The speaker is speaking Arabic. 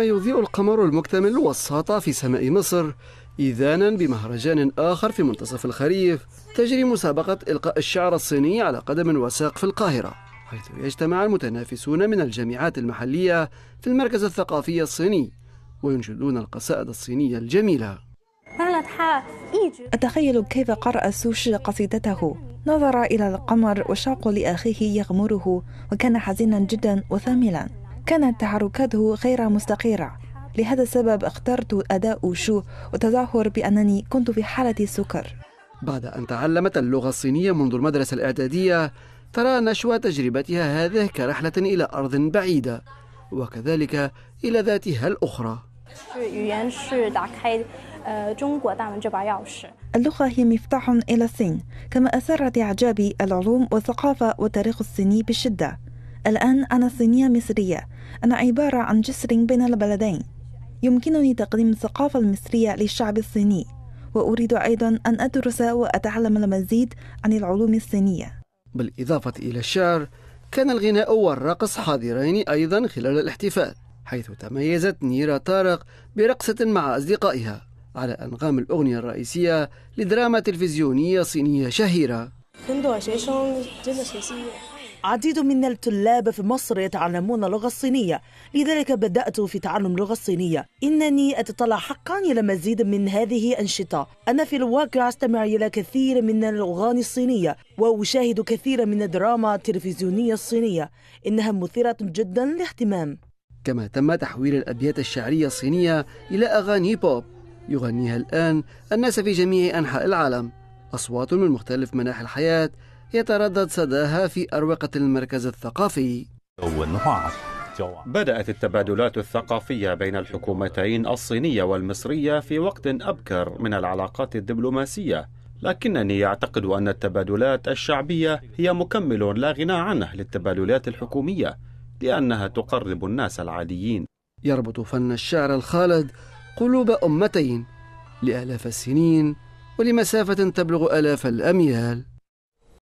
يضيء القمر المكتمل والساط في سماء مصر إذانا بمهرجان آخر في منتصف الخريف تجري مسابقة إلقاء الشعر الصيني على قدم وساق في القاهرة حيث يجتمع المتنافسون من الجامعات المحلية في المركز الثقافي الصيني وينشدون القصائد الصينية الجميلة أتخيل كيف قرأ سوشي قصيدته نظر إلى القمر وشاق لأخيه يغمره وكان حزينا جدا وثاملا كانت تحركاته غير مستقرة لهذا السبب اخترت أداء شو وتظاهر بأنني كنت في حالة سكر بعد أن تعلمت اللغة الصينية منذ المدرسة الإعدادية ترى نشوى تجربتها هذه كرحلة إلى أرض بعيدة وكذلك إلى ذاتها الأخرى اللغة هي مفتاح إلى الصين كما أثرت إعجابي العلوم والثقافة والتاريخ الصيني بشدة الآن أنا صينية مصرية أنا عبارة عن جسر بين البلدين يمكنني تقديم الثقافة المصرية للشعب الصيني وأريد أيضا أن أدرس وأتعلم المزيد عن العلوم الصينية بالإضافة إلى الشعر كان الغناء والرقص حاضرين أيضا خلال الاحتفال حيث تميزت نيرة طارق برقصة مع أصدقائها على أنغام الأغنية الرئيسية لدراما تلفزيونية صينية شهيرة عديد من الطلاب في مصر يتعلمون اللغة الصينية لذلك بدأت في تعلم اللغة الصينية إنني أتطلع حقا إلى مزيد من هذه الأنشطة أنا في الواقع أستمع إلى كثير من الأغاني الصينية وأشاهد كثير من الدراما التلفزيونية الصينية إنها مثيرة جدا للاهتمام كما تم تحويل الأبيات الشعرية الصينية إلى أغاني بوب يغنيها الآن الناس في جميع أنحاء العالم أصوات من مختلف مناحي الحياة يتردد صداها في أروقة المركز الثقافي بدأت التبادلات الثقافية بين الحكومتين الصينية والمصرية في وقت أبكر من العلاقات الدبلوماسية لكنني أعتقد أن التبادلات الشعبية هي مكمل لا غنى عنه للتبادلات الحكومية لأنها تقرب الناس العاديين يربط فن الشعر الخالد قلوب أمتين لآلاف السنين ولمسافة تبلغ آلاف الأميال